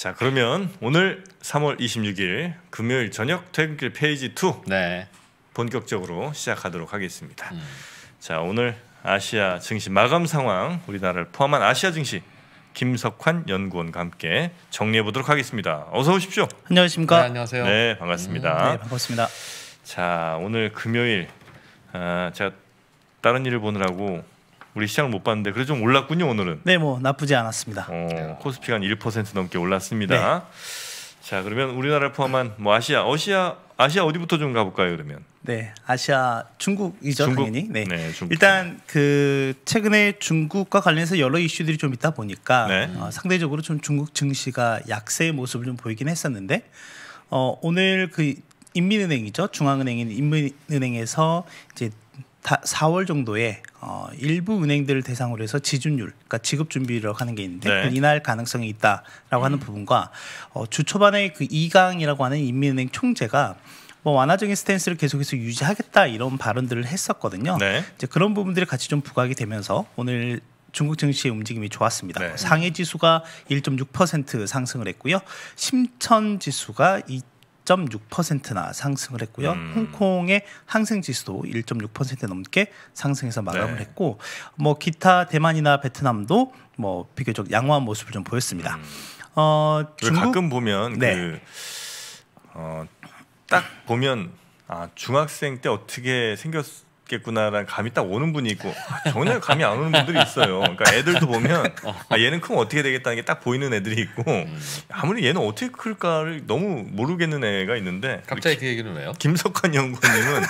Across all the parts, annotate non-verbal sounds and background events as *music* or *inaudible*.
자 그러면 오늘 3월 26일 금요일 저녁 퇴근길 페이지 2 네. 본격적으로 시작하도록 하겠습니다. 음. 자 오늘 아시아 증시 마감 상황 우리나라를 포함한 아시아 증시 김석환 연구원과 함께 정리해 보도록 하겠습니다. 어서 오십시오. 안녕하십니까? 네, 안녕하세요. 네 반갑습니다. 음, 네 반갑습니다. 자 오늘 금요일 아, 제가 다른 일을 보느라고 우리 시장을 못 봤는데 그래도 좀 올랐군요 오늘은. 네, 뭐 나쁘지 않았습니다. 어, 코스피가 한1% 넘게 올랐습니다. 네. 자, 그러면 우리나라 포함한 뭐 아시아, 아시아, 아시아 어디부터 좀 가볼까요 그러면? 네, 아시아 중국이죠 중국? 당연히. 네, 네 중국. 일단 그 최근에 중국과 관련해서 여러 이슈들이 좀 있다 보니까 네. 어, 상대적으로 좀 중국 증시가 약세의 모습을 좀 보이긴 했었는데 어, 오늘 그 인민은행이죠 중앙은행인 인민은행에서 이제 4월 정도에 어, 일부 은행들을 대상으로 해서 지준율, 그러니까 지급 준비를 하는 게 있는데 네. 이할 가능성이 있다라고 음. 하는 부분과 어, 주 초반에 그 이강이라고 하는 인민은행 총재가 뭐 완화적인 스탠스를 계속해서 유지하겠다 이런 발언들을 했었거든요. 네. 이제 그런 부분들이 같이 좀 부각이 되면서 오늘 중국 증시의 움직임이 좋았습니다. 네. 상해 지수가 1.6% 상승을 했고요. 심천 지수가 2. 1.6%나 상승을 했고요. 음. 홍콩의 항생 지수도 1.6% 넘게 상승해서 마감을 네. 했고 뭐 기타 대만이나 베트남도 뭐 비교적 양호한 모습을 좀 보였습니다. 음. 어, 중국 가끔 보면 네. 그 어, 딱 보면 아, 중학생 때 어떻게 생겼 겠구나라는 감이 딱 오는 분이 있고 아, 전혀 감이 안 오는 분들이 있어요. 그러니까 애들도 보면 *laughs* 어. 아, 얘는 크면 어떻게 되겠다는 게 딱 보이는 애들이 있고 음. 아무리 얘는 어떻게 클까를 너무 모르겠는 애가 있는데 갑자기 그 얘기는 왜요? 김석환 연구원님은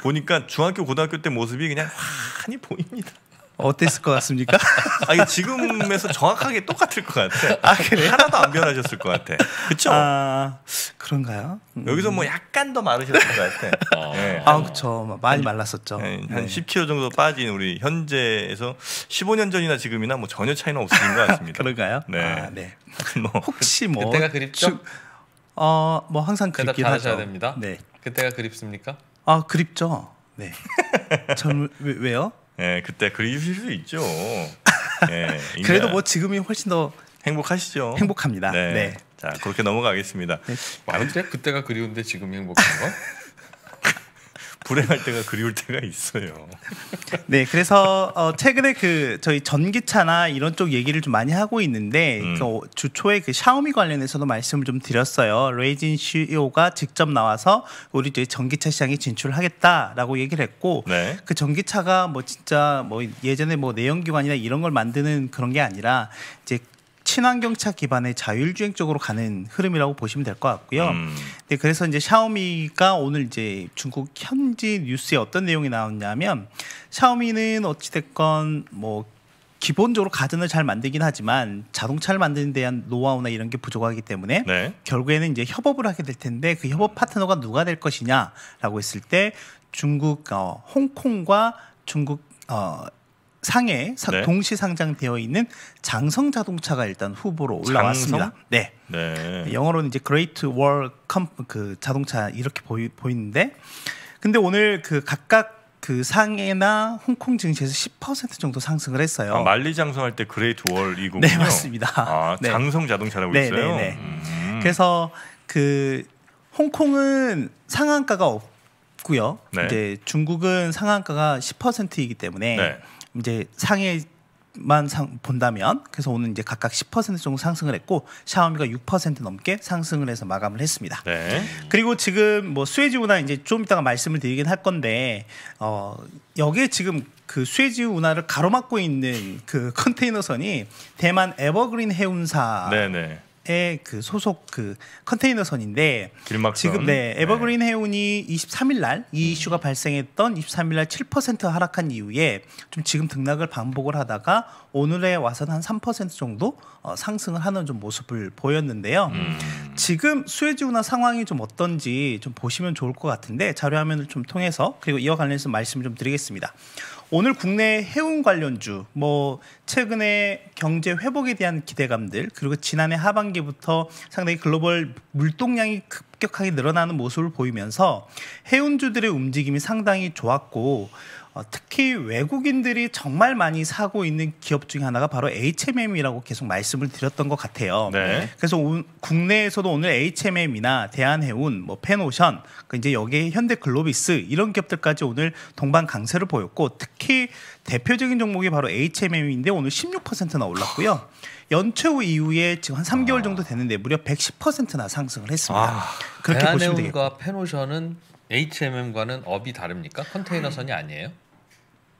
보니까 중학교 고등학교 때 모습이 그냥 환히 보입니다. 어땠을 것 같습니까? *laughs* 아, 지금에서 정확하게 똑같을 것 같아. 아, 그래 하나도 안 변하셨을 것 같아. 그렇죠? 아, 그런가요? 음. 여기서 뭐 약간 더 마르셨을 것 같아. 아, 네. 아 그렇죠. 많이 말랐었죠. 네, 한 네. 10kg 정도 빠진 우리 현재에서 15년 전이나 지금이나 뭐 전혀 차이는 없으신 것 같습니다. *laughs* 그런가요? 네. 아, 네. *laughs* 뭐 혹시 뭐 그때가 그립죠? 어, 뭐 항상 그립긴 하죠. 됩니다. 네. 그때가 그립습니까? 아, 그립죠. 네. 젊 왜요? 예, 그때 그리실 수 있죠. *laughs* 예, 그래도 뭐 지금이 훨씬 더 행복하시죠. 행복합니다. 네. 네. 자 그렇게 넘어가겠습니다. 네. 많은데 그때가 그리운데 지금 행복한 거? *laughs* 불행할 때가 그리울 때가 있어요. *laughs* 네, 그래서 어, 최근에 그 저희 전기차나 이런 쪽 얘기를 좀 많이 하고 있는데 음. 그 어, 주초에 그 샤오미 관련해서도 말씀을 좀 드렸어요. 레이진 CEO가 직접 나와서 우리 이제 전기차 시장에 진출하겠다라고 얘기를 했고 네. 그 전기차가 뭐 진짜 뭐 예전에 뭐 내연기관이나 이런 걸 만드는 그런 게 아니라 이제 친환경차 기반의 자율주행 쪽으로 가는 흐름이라고 보시면 될 것 같고요. 음. 네, 그래서 이제 샤오미가 오늘 이제 중국 현지 뉴스에 어떤 내용이 나왔냐면 샤오미는 어찌됐건 뭐 기본적으로 가전을 잘 만들긴 하지만 자동차를 만드는 데 대한 노하우나 이런 게 부족하기 때문에 네. 결국에는 이제 협업을 하게 될 텐데 그 협업 파트너가 누가 될 것이냐라고 했을 때 중국 어, 홍콩과 중국 어, 상에 네. 동시 상장되어 있는 장성 자동차가 일단 후보로 올라왔습니다. 네. 네. 영어로는 이제 Great Wall Comp 그 자동차 이렇게 보이, 보이는데 근데 오늘 그 각각 그 상해나 홍콩 증시에서 10% 정도 상승을 했어요. 아, 말리 장성할 때 그레이트 월이군요. 네 맞습니다. 아, *laughs* 네. 장성 자동차라고 네. 있어요. 네, 네, 음. 그래서 그 홍콩은 상한가가 없고요. 네. 이제 중국은 상한가가 10%이기 때문에 이제 상해만 상, 본다면 그래서 오늘 이제 각각 10% 정도 상승을 했고 샤오미가 6% 넘게 상승을 해서 마감을 했습니다. 네. 그리고 지금 뭐 스웨지 운하 이제 좀 이따가 말씀을 드리긴 할 건데 어 여기에 지금 그 스웨지 운하를 가로막고 있는 그 *laughs* 컨테이너선이 대만 에버그린 해운사 네네. 네. 의그 소속 그 컨테이너선인데 길막선. 지금 네, 네. 에버그린 네. 해운이 23일 날 이 이슈가 발생했던 23일 날7% 하락한 이후에 좀 지금 등락을 반복을 하다가 오늘에 와서는 한 3% 정도 어, 상승을 하는 좀 모습을 보였는데요. 음. 지금 수혜지 운하 상황이 좀 어떤지 좀 보시면 좋을 것 같은데 자료 화면을 좀 통해서 그리고 이와 관련해서 말씀을 좀 드리겠습니다. 오늘 국내 해운 관련주, 뭐 최근에 경제 회복에 대한 기대감들, 그리고 지난해 하반기부터 상당히 글로벌 물동량이 급격하게 늘어나는 모습을 보이면서 해운주들의 움직임이 상당히 좋았고 어, 특히 외국인들이 정말 많이 사고 있는 기업 중에 하나가 바로 HMM이라고 계속 말씀을 드렸던 것 같아요. 네. 그래서 오, 국내에서도 오늘 HMM이나 대한해운, 뭐 펜오션, 그 이제 여기 현대글로비스 이런 기업들까지 오늘 동반 강세를 보였고 특히 대표적인 종목이 바로 HMM인데 오늘 16%나 올랐고요. 연체 이후에 지금 한 3개월 정도 됐는데 무려 110%나 상승을 했습니다. 아, 그렇게 보시면 되겠고. 대한해운과 펜오션은 HMM과는 업이 다릅니까? 컨테이너선이 아니에요?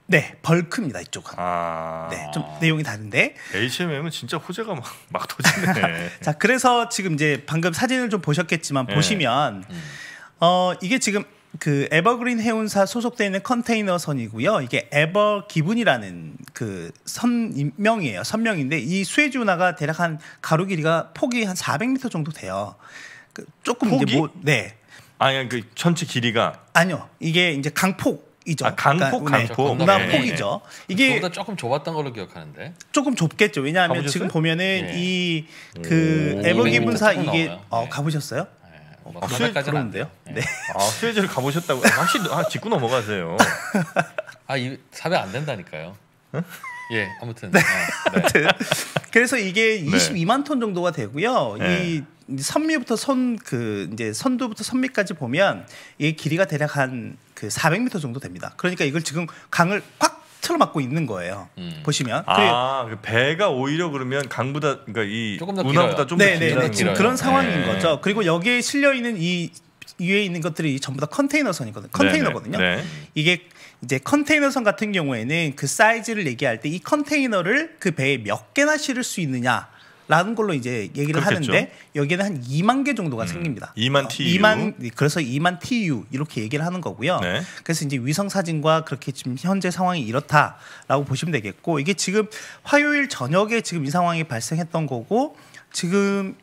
네, 벌크입니다 이쪽은. 아... 네, 좀 내용이 다른데. HMM은 진짜 호재가 막, 막 터지네. *laughs* 자, 그래서 지금 이제 방금 사진을 좀 보셨겠지만 네. 보시면 음. 어 이게 지금 그 에버그린 해운사 소속되어 있는 컨테이너 선이고요. 이게 에버 기분이라는 그 선명이에요. 선명인데 이 수에즈 운하가 대략 한 가로 길이가 폭이 한 400m 정도 돼요. 그 조금 폭이? 이제 뭐 네. 아니 그천체 길이가 아니요. 이게 이제 강폭 이죠. 아, 강폭 그러니까 강폭 강폭이죠. 네. 이게 조금 좁았던 걸로 기억하는데. 조금 좁겠죠. 왜냐하면 가보셨어요? 지금 보면은 이 그 에버기 분사 이게 어, 네. 가보셨어요? 수요일 그런데요? 네. 뭐 아, 수요일 네. 아, 가보셨다고? 아, 확실 아, 짚고 넘어가세요. *laughs* 아, 이 사배 안 된다니까요. 예, 아무튼. 네. 아, 네. 그래서 이게 22만 톤 정도가 되고요. 이 선미부터 선 그 이제 선두부터 선미까지 보면 이 길이가 대략 한 그 400m 정도 됩니다. 그러니까 이걸 지금 강을 꽉 틀어 막고 있는 거예요. 음. 보시면 아 그래, 그 배가 오히려 그러면 강보다 그러니까 이 조금 더 운하보다 좀더 네, 네, 네. 지금 그런 상황인 네. 거죠. 그리고 여기에 실려 있는 이 위에 있는 것들이 전부 다 컨테이너선이거든요. 컨테이너거든요. 네. 이게 이제 컨테이너선 같은 경우에는 그 사이즈를 얘기할 때 이 컨테이너를 그 배에 몇 개나 실을 수 있느냐 라는 걸로 이제 얘기를 그렇겠죠. 하는데 여기에는 한 2만 개 정도가 음, 생깁니다. 2만 TU. 2만 그래서 2만 TU 이렇게 얘기를 하는 거고요. 네. 그래서 이제 위성 사진과 그렇게 지금 현재 상황이 이렇다라고 보시면 되겠고 이게 지금 화요일 저녁에 지금 이 상황이 발생했던 거고 지금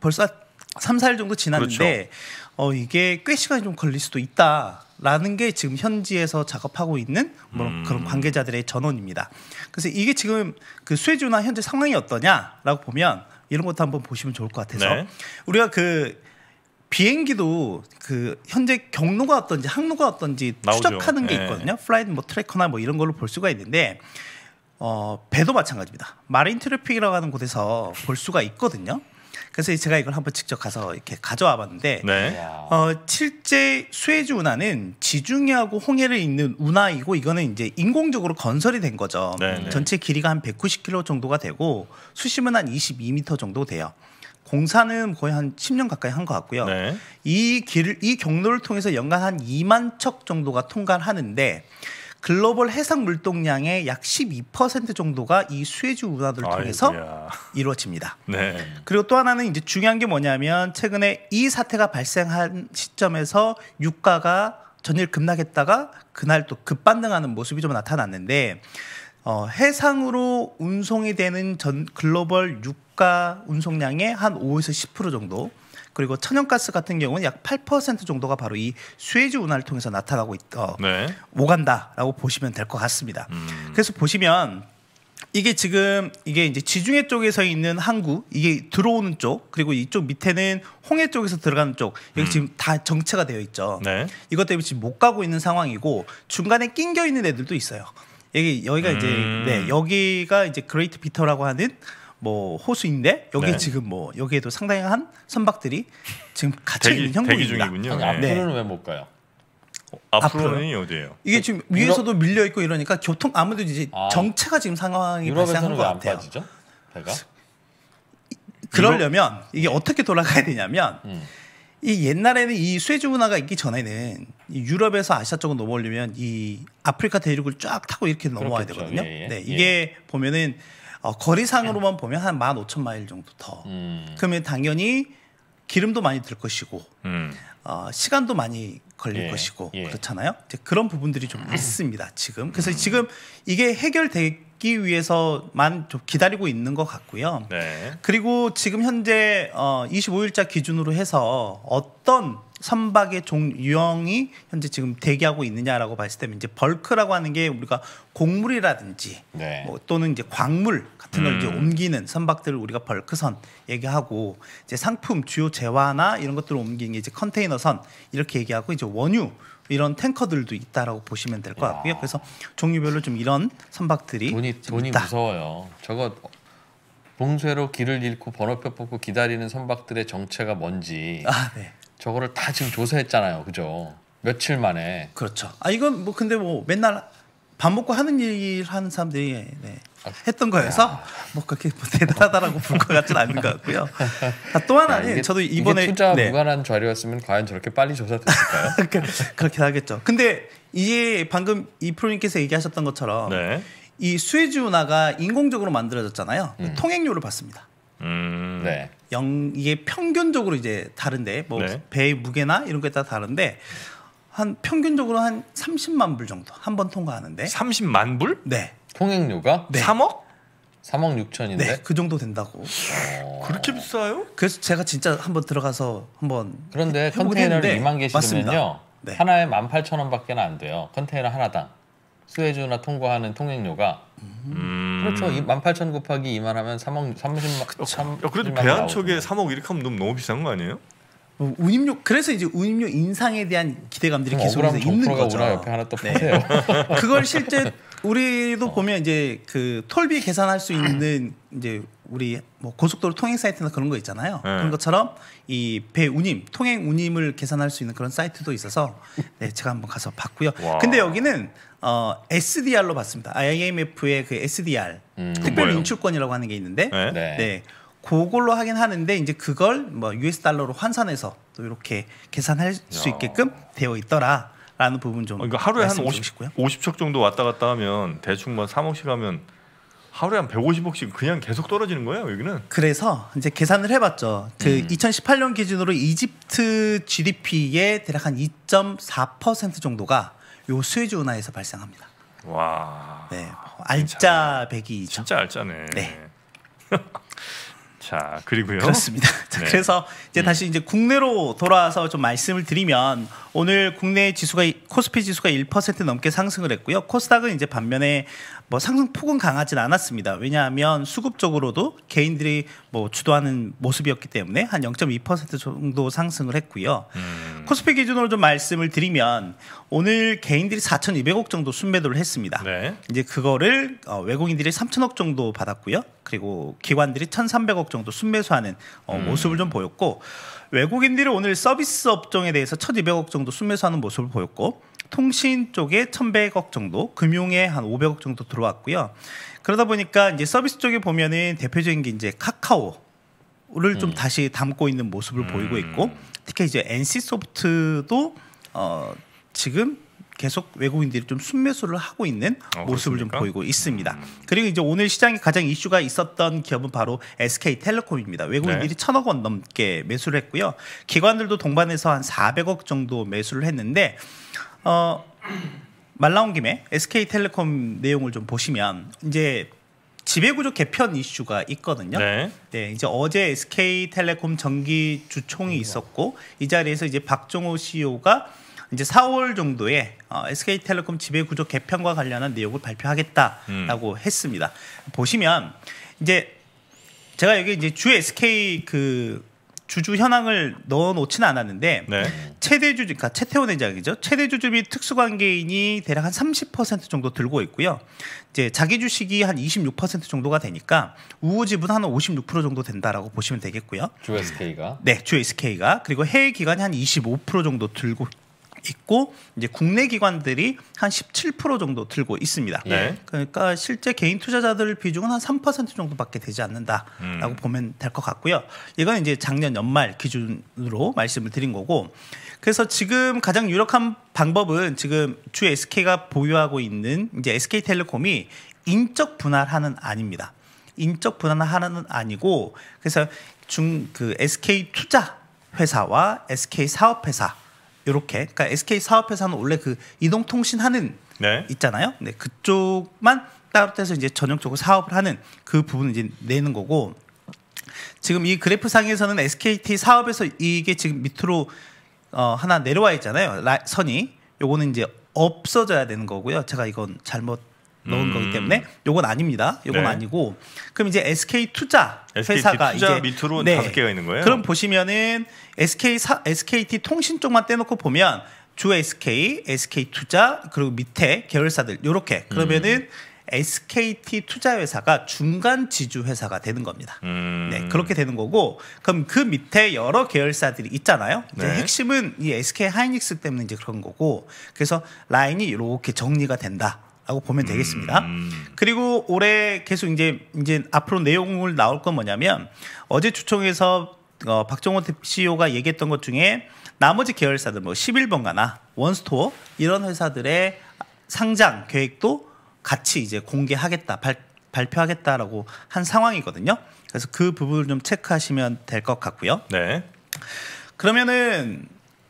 벌써 3, 4일 정도 지났는데 그렇죠. 어, 이게 꽤 시간이 좀 걸릴 수도 있다. 라는 게 지금 현지에서 작업하고 있는 뭐 음. 그런 관계자들의 전원입니다. 그래서 이게 지금 그스웨즈나 현재 상황이 어떠냐라고 보면 이런 것도 한번 보시면 좋을 것 같아서 네. 우리가 그 비행기도 그 현재 경로가 어떤지 항로가 어떤지 추적하는 게 네. 있거든요. 네. 플라이트 뭐 트래커나 뭐 이런 걸로 볼 수가 있는데 어 배도 마찬가지입니다. 마린 트래픽이라고 하는 곳에서 볼 수가 있거든요. 그래서 제가 이걸 한번 직접 가서 이렇게 가져와 봤는데 네. 어, 실제 수에즈 운하는 지중해하고 홍해를 잇는 운하이고 이거는 이제 인공적으로 건설이 된 거죠. 네. 음, 네. 전체 길이가 한 190km 정도가 되고 수심은 한 22m 정도 돼요. 공사는 거의 한 10년 가까이 한 것 같고요. 네. 이 길, 이 경로를 통해서 연간 한 2만 척 정도가 통과하는데 글로벌 해상 물동량의 약 12% 정도가 이 수혜주 운하를 통해서 아이고야. 이루어집니다. 네. 그리고 또 하나는 이제 중요한 게 뭐냐면 최근에 이 사태가 발생한 시점에서 유가가 전일 급락했다가 그날 또 급반등하는 모습이 좀 나타났는데 어, 해상으로 운송이 되는 전 글로벌 유가 운송량의 한 5에서 10% 정도 그리고 천연가스 같은 경우는 약 8% 정도가 바로 이스웨즈 운하를 통해서 나타나고 있, 어, 네. 오간다라고 보시면 될 것 같습니다. 음. 그래서 보시면 이게 지금 이게 이제 지중해 쪽에서 있는 항구 이게 들어오는 쪽 그리고 이쪽 밑에는 홍해 쪽에서 들어가는 쪽 여기 음. 지금 다 정체가 되어 있죠. 네. 이것 때문에 지금 못 가고 있는 상황이고 중간에 낑겨 있는 애들도 있어요. 여기 여기가 음. 이제 네 여기가 이제 그레이트 비터라고 하는 뭐 호수인데 여기 네. 지금 뭐 여기에도 상당한 선박들이 지금 갇혀 있는 형국입니다. 이군요아 네. 앞으로는 왜 못 가요? 어, 앞으로는 어디예요? 이게 지금 그, 유럽... 위에서도 밀려 있고 이러니까 교통 아무래도 이제 아. 정체가 지금 상황이 발생한 것 같아요. 빠지죠? 배가? 그러려면 유럽? 이게 어떻게 돌아가야 되냐면 음. 이 옛날에는 이 스웨즈 문화가 있기 전에는 유럽에서 아시아 쪽으로 넘어오려면 이 아프리카 대륙을 쫙 타고 이렇게 넘어와야 그렇겠죠. 되거든요. 예, 예. 네, 이게 예. 보면은 어, 거리상으로만 보면 한 15,000마일 정도 더. 음. 그러면 당연히 기름도 많이 들 것이고 음. 어, 시간도 많이 걸릴 예. 것이고 예. 그렇잖아요. 이제 그런 부분들이 좀 음. 있습니다. 지금 그래서 음. 지금 이게 해결되기 위해서만 좀 기다리고 있는 것 같고요. 네. 그리고 지금 현재 어, 25일자 기준으로 해서 어떤 선박의 종 유형이 현재 지금 대기하고 있느냐라고 봤을 때 이제 벌크라고 하는 게 우리가 곡물이라든지 네. 뭐 또는 이제 광물 같은 걸 음. 이제 옮기는 선박들을 우리가 벌크선 얘기하고 이제 상품 주요 재화나 이런 것들을 옮기는 게 이제 컨테이너선 이렇게 얘기하고 이제 원유 이런 탱커들도 있다라고 보시면 될 것 같고요. 그래서 종류별로 좀 이런 선박들이 돈이 돈이 있다. 무서워요. 저거 봉쇄로 길을 잃고 번호표 뽑고 기다리는 선박들의 정체가 뭔지 아, 네. 저거를 다 지금 조사했잖아요. 그죠? 며칠 만에. 그렇죠. 아 이건 뭐 근데 뭐 맨날 밥 먹고 하는 일 하는 사람들이 네, 아, 했던 거여서 뭐 그렇게 뭐 대단하다라고 볼 것 같지는 않은 것 같고요. 아, 또 하나는 저도 이번에 투자 네. 무관한 자료였으면 과연 저렇게 빨리 조사됐을까요? *laughs* 그, 그렇게 하겠죠. 근데 이게 방금 이 프로님께서 얘기하셨던 것처럼 네. 이 수에즈 운하가 인공적으로 만들어졌잖아요. 음. 통행료를 받습니다. 음. 네. 영 이게 평균적으로 이제 다른데 뭐 네. 배의 무게나 이런 게 다 다른데 한 평균적으로 한 30만 불 정도 한 번 통과하는데 30만 불? 네. 통행료가 네. 3억? 3억 6천인데 네, 그 정도 된다고. 어. 그렇게 비싸요? 그래서 제가 진짜 한번 들어가서 한번 그런데 컨테이너를 했는데, 2만 개 실으면요 네. 하나에 18,000원밖에 안 돼요. 컨테이너 하나당. 스웨즈나 통과하는 통행료가 음. 그렇죠. 18,000 곱하기 2만 하면 3억 30만 그쵸. 3, 야, 그래도 배한 척에 3억 이렇게 하면 너무, 너무 비싼 거 아니에요? 어, 운임료 그래서 이제 운임료 인상에 대한 기대감들이 어, 계속해서 있는 거죠. 오라 옆에 하나 또 네. 보세요. 그걸 실제 *laughs* 우리도 어. 보면 이제 그 톨비 계산할 수 있는 *clears throat* 이제 우리 뭐 고속도로 통행 사이트나 그런 거 있잖아요. 네. 그런 것처럼 이 배 운임, 통행 운임을 계산할 수 있는 그런 사이트도 있어서 네, 제가 한번 가서 봤고요. 와. 근데 여기는 어, SDR로 봤습니다. IMF의 그 SDR 음, 특별 인출권이라고 하는 게 있는데 네. 네. 네. 그걸로 하긴 하는데 이제 그걸 뭐 US 달러로 환산해서 또 이렇게 계산할 야. 수 있게끔 되어 있더라. 라는 부분 좀. 그러니까 하루에 한 50, 50척 정도 왔다 갔다 하면 대충 뭐 3억씩 하면 하루에 한 150억씩 그냥 계속 떨어지는 거예요, 여기는. 그래서 이제 계산을 해봤죠. 그 음. 2018년 기준으로 이집트 GDP의 대략 한 2.4% 정도가 요 수혜주 운하에서 발생합니다. 와. 네, 알짜배기 진짜 알짜네. 네. *laughs* 자, 그리고요. 그렇습니다. *laughs* 자, 네. 그래서 이제 음. 다시 이제 국내로 돌아와서 좀 말씀을 드리면 오늘 국내 지수가 코스피 지수가 1% 넘게 상승을 했고요. 코스닥은 이제 반면에 뭐 상승폭은 강하진 않았습니다. 왜냐하면 수급적으로도 개인들이 뭐 주도하는 모습이었기 때문에 한 0.2% 정도 상승을 했고요. 음. 코스피 기준으로 좀 말씀을 드리면 오늘 개인들이 4,200억 정도 순매도를 했습니다. 네. 이제 그거를 어, 외국인들이 3,000억 정도 받았고요. 그리고 기관들이 1,300억 정도 순매수하는 어, 음. 모습을 좀 보였고 외국인들이 오늘 서비스 업종에 대해서 1,200억 정도 순매수하는 모습을 보였고 통신 쪽에 1,100억 정도, 금융에 한 500억 정도 들어왔고요. 그러다 보니까 이제 서비스 쪽에 보면은 대표적인 게 이제 카카오 를좀 음. 다시 담고 있는 모습을 음. 보이고 있고 특히 이제 NC소프트도 어 지금 계속 외국인들이 좀 순매수를 하고 있는 어, 모습을 그렇습니까? 좀 보이고 있습니다. 음. 그리고 이제 오늘 시장에 가장 이슈가 있었던 기업은 바로 SK텔레콤입니다. 외국인들이 네. 천억 원 넘게 매수를 했고요. 기관들도 동반해서 한 400억 정도 매수를 했는데 어, 말 나온 김에 SK텔레콤 내용을 좀 보시면 이제 지배구조 개편 이슈가 있거든요. 네. 네. 이제 어제 SK텔레콤 정기 주총이 음. 있었고 이 자리에서 이제 박종호 CEO가 이제 4월 정도에 어, SK텔레콤 지배구조 개편과 관련한 내용을 발표하겠다라고 음. 했습니다. 보시면 이제 제가 여기 이제 주 SK 그 주주 현황을 넣어놓지는 않았는데 네. 최대 주주, 그러니까 최태원 회장이죠. 최대 주주 및 특수관계인이 대략 한 30% 정도 들고 있고요. 이제 자기 주식이 한 26% 정도가 되니까 우호 지분 한56% 정도 된다라고 보시면 되겠고요. 주 SK가 네, 주 SK가 그리고 해외 기관이 한25% 정도 들고 있고 이제 국내 기관들이 한 17% 정도 들고 있습니다. 네. 그러니까 실제 개인 투자자들 비중은 한 3% 정도밖에 되지 않는다라고 음. 보면 될 것 같고요. 이건 이제 작년 연말 기준으로 말씀을 드린 거고 그래서 지금 가장 유력한 방법은 지금 주 SK가 보유하고 있는 이제 SK텔레콤이 인적 분할하는 아닙니다. 인적 분할하는 아니고 그래서 중 그 SK 투자 회사와 SK 사업 회사 요렇게 그러니까 SK 사업회사는 원래 그 이동통신하는 네. 있잖아요. 네, 그쪽만 따로 떼서 이제 전형적으로 사업을 하는 그 부분을 이제 내는 거고 지금 이 그래프 상에서는 SKT 사업에서 이게 지금 밑으로 어, 하나 내려와 있잖아요. 라, 선이 요거는 이제 없어져야 되는 거고요. 제가 이건 잘못 넣은 음. 거기 때문에 요건 아닙니다. 요건 네. 아니고 그럼 이제 SK 투자 SKT 회사가 투자 이제 밑으로 네. 다섯 개가 있는 거예요. 그럼 보시면은 SK 사, SKT 통신 쪽만 떼놓고 보면 주 SK, SK 투자 그리고 밑에 계열사들 요렇게 그러면은 음. SKT 투자회사가 중간 지주회사가 되는 겁니다. 네, 음. 네, 그렇게 되는 거고, 그럼 그 밑에 여러 계열사들이 있잖아요. 이제 네. 핵심은 이 SK 하이닉스 때문에 이제 그런 거고, 그래서 라인이 이렇게 정리가 된다. 라고 보면 되겠습니다. 음, 음. 그리고 올해 계속 이제 이제 앞으로 내용을 나올 건 뭐냐면 어제 주총에서 어, 박정호 CEO가 얘기했던 것 중에 나머지 계열사들 뭐 11번가나 원스토어 이런 회사들의 상장 계획도 같이 이제 공개하겠다 발, 발표하겠다라고 한 상황이거든요. 그래서 그 부분을 좀 체크하시면 될 것 같고요. 네. 그러면은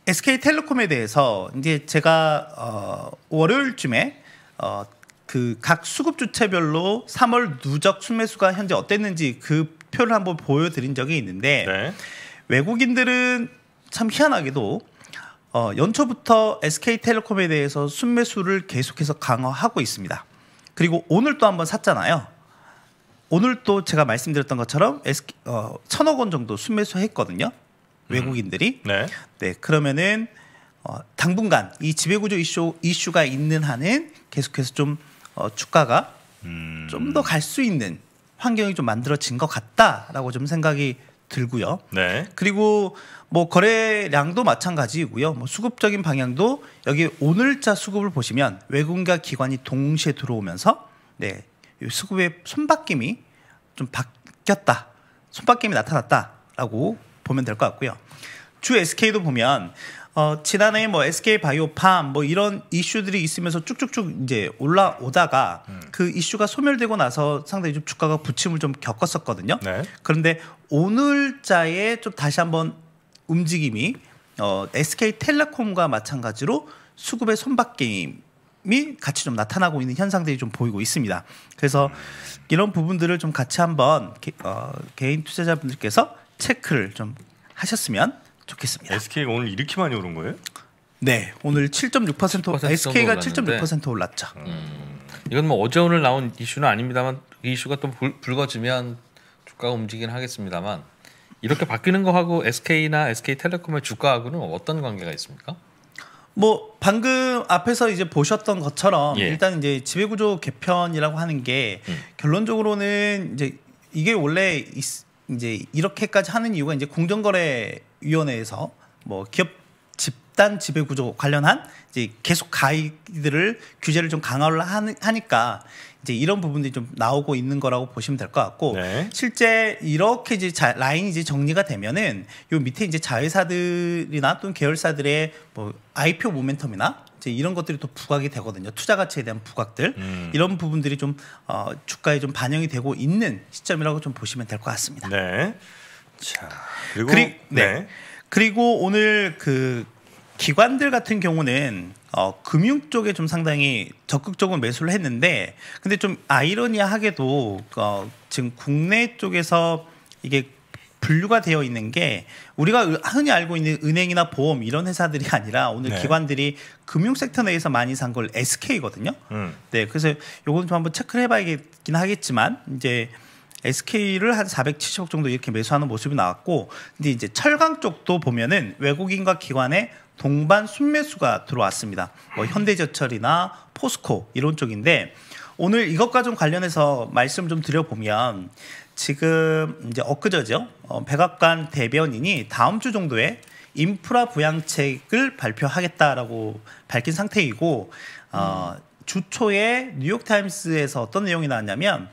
SK텔레콤에 대해서 이제 제가 어, 월요일쯤에 어, 그각 수급 주체별로 3월 누적 순매수가 현재 어땠는지 그 표를 한번 보여드린 적이 있는데 네. 외국인들은 참 희한하게도 어, 연초부터 SK텔레콤에 대해서 순매수를 계속해서 강화하고 있습니다. 그리고 오늘 또 한번 샀잖아요. 오늘 또 제가 말씀드렸던 것처럼 SK, 어, 천억 원 정도 순매수했거든요. 음. 외국인들이. 음. 네. 네. 그러면은 어, 당분간 이 지배구조 이슈, 이슈가 있는 한은 계속해서 좀 어, 주가가 음. 좀더 갈 수 있는 환경이 좀 만들어진 것 같다라고 좀 생각이 들고요. 네. 그리고 뭐 거래량도 마찬가지고요. 뭐 수급적인 방향도 여기 오늘자 수급을 보시면 외국인과 기관이 동시에 들어오면서 네 수급의 손바뀜이 좀 바뀌었다, 손바뀜이 나타났다라고 보면 될 것 같고요. 주 SK도 보면 어, 지난해 뭐 SK 바이오팜 뭐 이런 이슈들이 있으면서 쭉쭉쭉 이제 올라오다가 음. 그 이슈가 소멸되고 나서 상당히 좀 주가가 부침을 좀 겪었었거든요. 네. 그런데 오늘자에 좀 다시 한번 움직임이 어, SK 텔레콤과 마찬가지로 수급의 손바뀜이 같이 좀 나타나고 있는 현상들이 좀 보이고 있습니다. 그래서 이런 부분들을 좀 같이 한번 개, 어, 개인 투자자분들께서 체크를 좀 하셨으면 좋겠습니다. SK가 오늘 이렇게 많이 오른 거예요? 네, 오늘 7.6% SK가 7.6% 올랐죠. 음, 이건 뭐 어제 오늘 나온 이슈는 아닙니다만 이슈가또 불, 불거지면 주가가 움직이긴 하겠습니다만 이렇게 바뀌는 거하고 SK나 SK텔레콤의 주가하고는 어떤 관계가 있습니까? 뭐 방금 앞에서 이제 보셨던 것처럼 예. 일단 이제 지배구조 개편이라고 하는 게 음. 결론적으로는 이제 이게 원래 있, 이제 이렇게까지 하는 이유가 이제 공정거래위원회에서 뭐 기업 집단 지배 구조 관련한 이제 계속 가이드를 규제를 좀 강화를 하니까 이제 이런 부분들이 좀 나오고 있는 거라고 보시면 될 것 같고 네. 실제 이렇게 이제 자, 라인이 이제 정리가 되면은 요 밑에 이제 자회사들이나 또는 계열사들의 뭐 IPO 모멘텀이나 이제 이런 것들이 또 부각이 되거든요. 투자 가치에 대한 부각들 음. 이런 부분들이 좀 어, 주가에 좀 반영이 되고 있는 시점이라고 좀 보시면 될 것 같습니다. 네. 자 그리고 그리, 네. 네. 그리고 오늘 그 기관들 같은 경우는 어, 금융 쪽에 좀 상당히 적극적으로 매수를 했는데 근데 좀 아이러니하게도 어, 지금 국내 쪽에서 이게 분류가 되어 있는 게 우리가 흔히 알고 있는 은행이나 보험 이런 회사들이 아니라 오늘 네. 기관들이 금융 섹터 내에서 많이 산 걸 SK거든요. 음. 네, 그래서 요건 좀 한번 체크를 해봐야겠긴 하겠지만 이제 SK를 한 470억 정도 이렇게 매수하는 모습이 나왔고 근데 이제 철강 쪽도 보면은 외국인과 기관의 동반 순매수가 들어왔습니다. 뭐 현대제철이나 포스코 이런 쪽인데 오늘 이것과 좀 관련해서 말씀 좀 드려보면 지금 이제 엊그저죠 어, 백악관 대변인이 다음 주 정도에 인프라 부양책을 발표하겠다라고 밝힌 상태이고 어, 주초에 뉴욕타임스에서 어떤 내용이 나왔냐면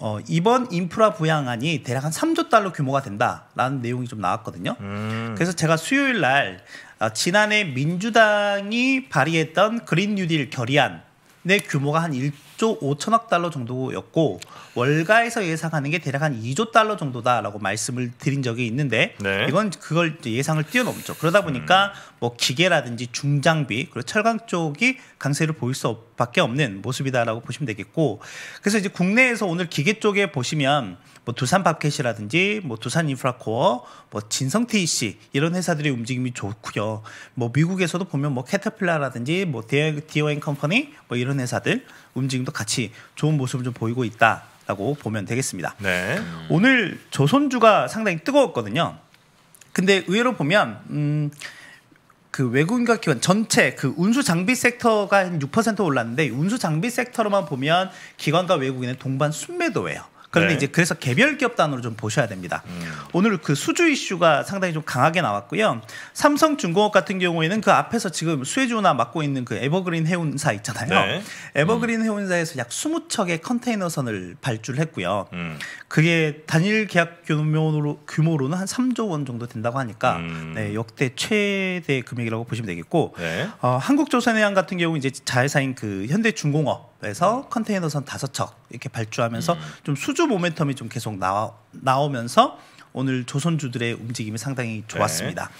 어, 이번 인프라 부양안이 대략 한 3조 달러 규모가 된다라는 내용이 좀 나왔거든요. 음. 그래서 제가 수요일 날 아, 지난해 민주당이 발의했던 그린 뉴딜 결의안 의 규모가 한 1조 5천억 달러 정도였고 월가에서 예상하는 게 대략 한 2조 달러 정도다라고 말씀을 드린 적이 있는데 네. 이건 그걸 예상을 뛰어넘죠. 그러다 보니까 음. 뭐 기계라든지 중장비 그리고 철강 쪽이 강세를 보일 수 없. 고 밖에 없는 모습이다라고 보시면 되겠고 그래서 이제 국내에서 오늘 기계 쪽에 보시면 뭐 두산 밥켓이라든지 뭐 두산 인프라코어 뭐 진성 TEC 이런 회사들의 움직임이 좋고요 뭐 미국에서도 보면 뭐 캐터필라라든지 뭐 디어앤 컴퍼니 뭐 이런 회사들 움직임도 같이 좋은 모습을 좀 보이고 있다. 라고 보면 되겠습니다. 네. 오늘 조선주가 상당히 뜨거웠거든요. 근데 의외로 보면 음, 그 외국인 과 기관 전체 그 운수 장비 섹터가 한6% 올랐는데 운수 장비 섹터로만 보면 기관과 외국인의 동반 순매도예요. 그런데 네. 이제 그래서 개별 기업 단으로 좀 보셔야 됩니다. 음. 오늘 그 수주 이슈가 상당히 좀 강하게 나왔고요. 삼성중공업 같은 경우에는 그 앞에서 지금 수혜주나 맡고 있는 그 에버그린 해운사 있잖아요. 네. 에버그린 음. 해운사에서 약 20척의 컨테이너선을 발주를 했고요. 음. 그게 단일 계약 규모로 규모로는 한 3조 원 정도 된다고 하니까 음. 네, 역대 최대 금액이라고 보시면 되겠고 네. 어, 한국조선해양 같은 경우 이제 자회사인 그 현대중공업 에서 컨테이너선 다섯 척 이렇게 발주하면서 음. 좀 수주 모멘텀이 좀 계속 나와, 나오면서 오늘 조선주들의 움직임이 상당히 좋았습니다. 네.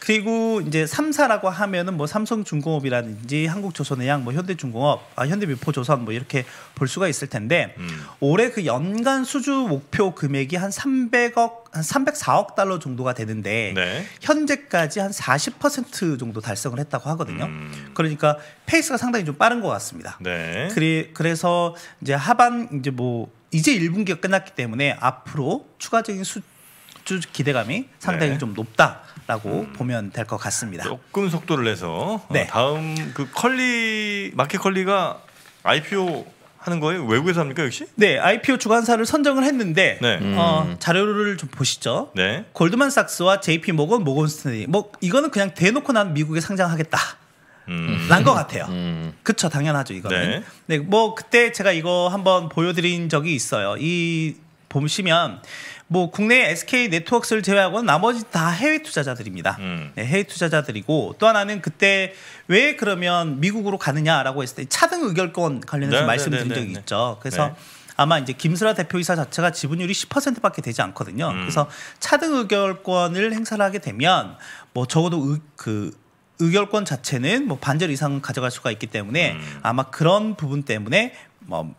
그리고 이제 삼사라고 하면은 뭐 삼성중공업이라든지 한국조선해양, 뭐 현대중공업, 아 현대미포조선 뭐 이렇게 볼 수가 있을 텐데 음. 올해 그 연간 수주 목표 금액이 한 300억 한 304억 달러 정도가 되는데 네. 현재까지 한 40% 정도 달성을 했다고 하거든요. 음. 그러니까 페이스가 상당히 좀 빠른 것 같습니다. 네. 그리, 그래서 이제 하반 이제 뭐 이제 1분기가 끝났기 때문에 앞으로 추가적인 수, 주 기대감이 네. 상당히 네. 좀 높다라고 음. 보면 될 것 같습니다. 조금 속도를 내서 어, 네. 어, 다음 그 컬리 마켓 컬리가 IPO 하는 거예요? 외국에서 합니까 역시? 네, IPO 주관사를 선정을 했는데 네. 어, 음. 어, 자료를 좀 보시죠. 네. 골드만삭스와 JP 모건, 모건스탠리. 뭐 이거는 그냥 대놓고 난 미국에 상장하겠다. 음. 난것 같아요. 음. 그쵸, 당연하죠 이거는. 네. 네, 뭐 그때 제가 이거 한번 보여드린 적이 있어요. 이 보시면 뭐 국내 SK 네트워크스를 제외하고는 나머지 다 해외 투자자들입니다. 음. 네, 해외 투자자들이고 또 하나는 그때 왜 그러면 미국으로 가느냐라고 했을 때 차등 의결권 관련해서 네, 네 말씀드린 네, 네 적이 네. 있죠. 그래서 아마 이제 김슬아 대표이사 자체가 지분율이 10%밖에 되지 않거든요. 음. 그래서 차등 의결권을 행사를 하게 되면 뭐 적어도 의, 그 의결권 자체는 뭐 반절 이상 가져갈 수가 있기 때문에 음. 아마 그런 부분 때문에 뭐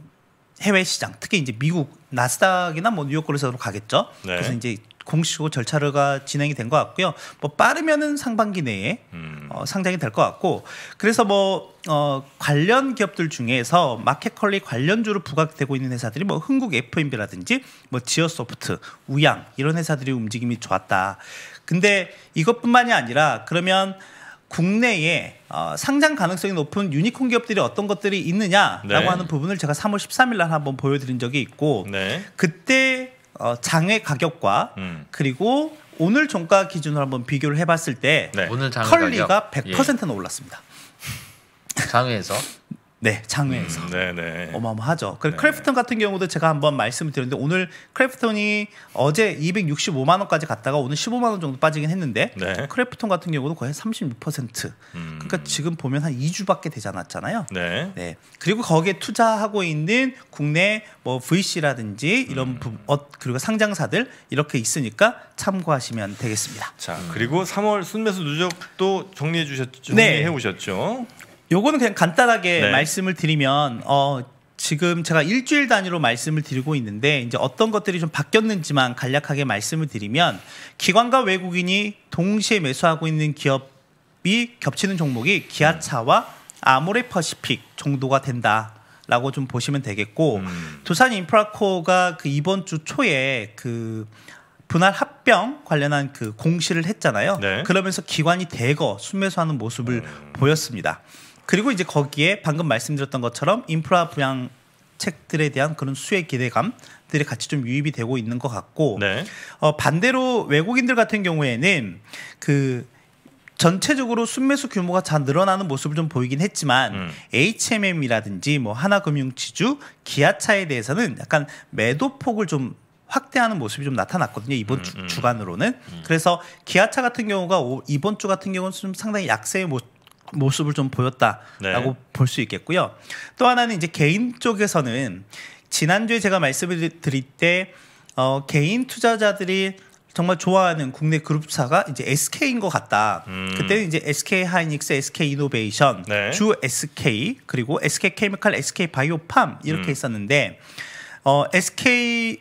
해외 시장, 특히 이제 미국 나스닥이나 뭐 뉴욕 거래소로 가겠죠. 네. 그래서 이제 공시고 절차가 진행이 된 것 같고요. 뭐 빠르면은 상반기 내에 음. 어, 상장이 될 것 같고 그래서 뭐 어, 관련 기업들 중에서 마켓컬리 관련주로 부각되고 있는 회사들이 뭐 흥국 F&B라든지 뭐 지어소프트, 우양 이런 회사들이 움직임이 좋았다. 근데 이것뿐만이 아니라 그러면 국내에 어, 상장 가능성이 높은 유니콘 기업들이 어떤 것들이 있느냐라고 네. 하는 부분을 제가 3월 13일 날 한번 보여드린 적이 있고 네. 그때 어, 장외 가격과 음. 그리고 오늘 종가 기준으로 한번 비교를 해봤을 때 네. 오늘 컬리가 가격? 100%는 예. 올랐습니다. 장외에서 네, 장외에서. 음, 네, 네. 어마어마하죠. 그리고 네. 크래프톤 같은 경우도 제가 한번 말씀을 드렸는데 오늘 크래프톤이 어제 265만 원까지 갔다가 오늘 15만 원 정도 빠지긴 했는데 네. 크래프톤 같은 경우도 거의 36%. 그러니까 음. 그러니까 지금 보면 한 2주밖에 되지 않았잖아요. 네. 네. 그리고 거기에 투자하고 있는 국내 뭐 VC라든지 이런 음. 부, 어, 그리고 상장사들 이렇게 있으니까 참고하시면 되겠습니다. 자, 그리고 3월 순매수 누적도 정리해 주셨죠. 정리해 오셨죠. 요거는 그냥 간단하게 네. 말씀을 드리면 어 지금 제가 일주일 단위로 말씀을 드리고 있는데 이제 어떤 것들이 좀 바뀌었는지만 간략하게 말씀을 드리면 기관과 외국인이 동시에 매수하고 있는 기업이 겹치는 종목이 기아차와 아모레퍼시픽 정도가 된다. 라고 좀 보시면 되겠고 음. 두산 인프라코가 그 이번 주 초에 그 분할 합병 관련한 그 공시를 했잖아요. 네. 그러면서 기관이 대거 순매수하는 모습을 음. 보였습니다. 그리고 이제 거기에 방금 말씀드렸던 것처럼 인프라 분양 책들에 대한 그런 수혜 기대감들이 같이 좀 유입이 되고 있는 것 같고 네. 어, 반대로 외국인들 같은 경우에는 그 전체적으로 순매수 규모가 잘 늘어나는 모습을 좀 보이긴 했지만 음. HMM이라든지 뭐 하나금융지주, 기아차에 대해서는 약간 매도 폭을 좀 확대하는 모습이 좀 나타났거든요 이번 음, 주, 음. 주간으로는 음. 그래서 기아차 같은 경우가 오, 이번 주 같은 경우는 좀 상당히 약세의 모습 모습을 좀 보였다라고 네. 볼수 있겠고요. 또 하나는 이제 개인 쪽에서는 지난주에 제가 말씀을 드릴 때 어, 개인 투자자들이 정말 좋아하는 국내 그룹사가 이제 SK인 것 같다. 음. 그때는 이제 SK 하이닉스, SK 이노베이션, 네. 주 SK 그리고 SK 케미칼, SK 바이오팜 이렇게 음. 있었는데 어, SK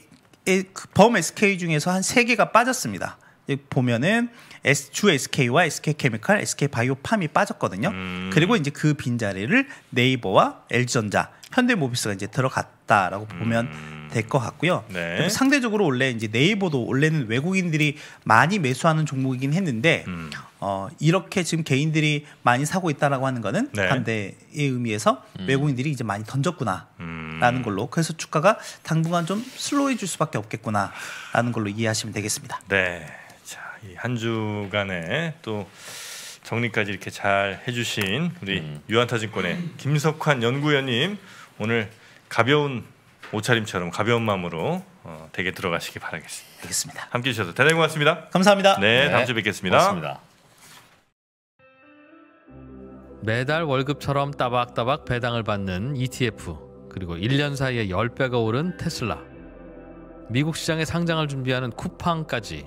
범 SK 중에서 한 세 개가 빠졌습니다. 보면은 S, 주 SK와 SK 케미칼, SK 바이오팜이 빠졌거든요. 음. 그리고 이제 그 빈자리를 네이버와 LG전자, 현대모비스가 이제 들어갔다라고 보면 음. 될것 같고요. 네. 상대적으로 원래 이제 네이버도 원래는 외국인들이 많이 매수하는 종목이긴 했는데 음. 어, 이렇게 지금 개인들이 많이 사고 있다라고 하는 거는 네. 반대의 의미에서 음. 외국인들이 이제 많이 던졌구나라는 음. 걸로 그래서 주가가 당분간 좀 슬로우해질 수밖에 없겠구나라는 걸로 이해하시면 되겠습니다. 네. 한 주간에 또 정리까지 이렇게 잘 해주신 우리 음. 유한타증권의 김석환 연구위원님 오늘 가벼운 옷차림처럼 가벼운 마음으로 어, 댁에 들어가시기 바라겠습니다. 알겠습니다. 함께해 주셔서 대단히 고맙습니다. 감사합니다. 네, 네. 다음 주 뵙겠습니다. 고맙습니다. 매달 월급처럼 따박따박 배당을 받는 ETF 그리고 1년 사이에 10배가 오른 테슬라 미국 시장에 상장을 준비하는 쿠팡까지